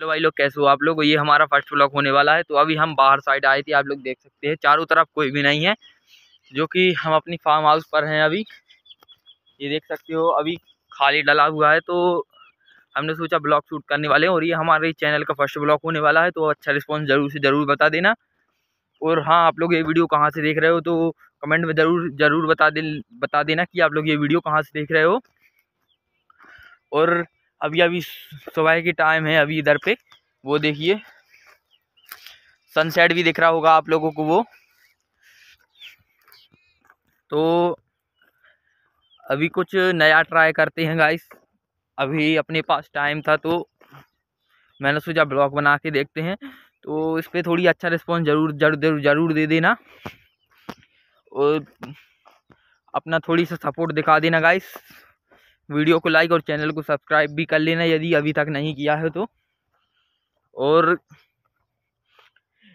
hello भाई लोग कैसे हो आप लोग ये हमारा फर्स्ट ब्लॉक होने वाला है तो अभी हम बाहर साइड आए थे आप लोग देख सकते हैं चारों तरफ कोई भी नहीं है जो कि हम अपनी फार्म हाउस पर हैं अभी ये देख सकते हो अभी खाली डला हुआ है तो हमने सोचा ब्लॉग शूट करने वाले हैं और ये हमारे चैनल का फर्स्ट ब्लॉग होने वाला है तो अच्छा रिस्पॉन्स ज़रूर से ज़रूर बता देना और हाँ आप लोग ये वीडियो कहाँ से देख रहे हो तो कमेंट में ज़रूर ज़रूर बता दे बता देना कि आप लोग ये वीडियो कहाँ से देख रहे हो और अभी अभी सुबह की टाइम है अभी इधर पे वो देखिए सनसेट भी दिख रहा होगा आप लोगों को वो तो अभी कुछ नया ट्राई करते हैं गाइस अभी अपने पास टाइम था तो मैंने सोचा ब्लॉग बना के देखते हैं तो इस पर थोड़ी अच्छा रिस्पॉन्स जरूर जरूर जरूर दे देना और अपना थोड़ी सा सपोर्ट दिखा देना गाइस वीडियो को लाइक और चैनल को सब्सक्राइब भी कर लेना यदि अभी तक नहीं किया है तो और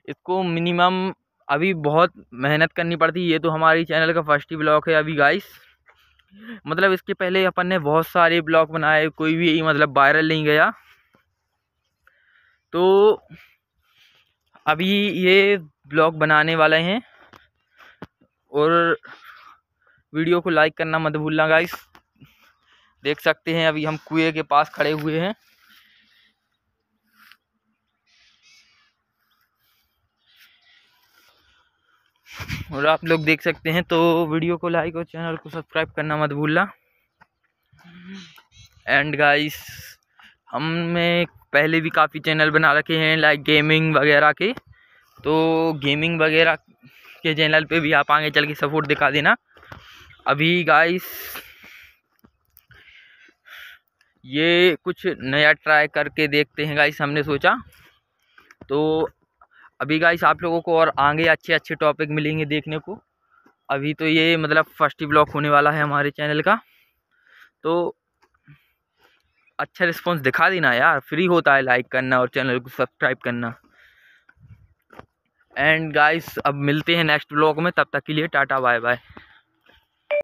इसको मिनिमम अभी बहुत मेहनत करनी पड़ती है ये तो हमारी चैनल का फर्स्ट ही ब्लॉग है अभी गाइस मतलब इसके पहले अपन ने बहुत सारे ब्लॉग बनाए कोई भी मतलब वायरल नहीं गया तो अभी ये ब्लॉग बनाने वाले हैं और वीडियो को लाइक करना मत भूलना गाइस देख सकते हैं अभी हम कुएं के पास खड़े हुए हैं और आप लोग देख सकते हैं तो वीडियो को लाइक और चैनल को सब्सक्राइब करना मत भूलना एंड गाइस हमने पहले भी काफ़ी चैनल बना रखे हैं लाइक गेमिंग वगैरह के तो गेमिंग वगैरह के चैनल पे भी आप आगे चल के सपोर्ट दिखा देना अभी गाइस ये कुछ नया ट्राई करके देखते हैं गाइस हमने सोचा तो अभी गाइस आप लोगों को और आगे अच्छे अच्छे टॉपिक मिलेंगे देखने को अभी तो ये मतलब फर्स्ट ही ब्लॉग होने वाला है हमारे चैनल का तो अच्छा रिस्पॉन्स दिखा देना यार फ्री होता है लाइक करना और चैनल को सब्सक्राइब करना एंड गाइस अब मिलते हैं नेक्स्ट ब्लॉग में तब तक के लिए टाटा बाय बाय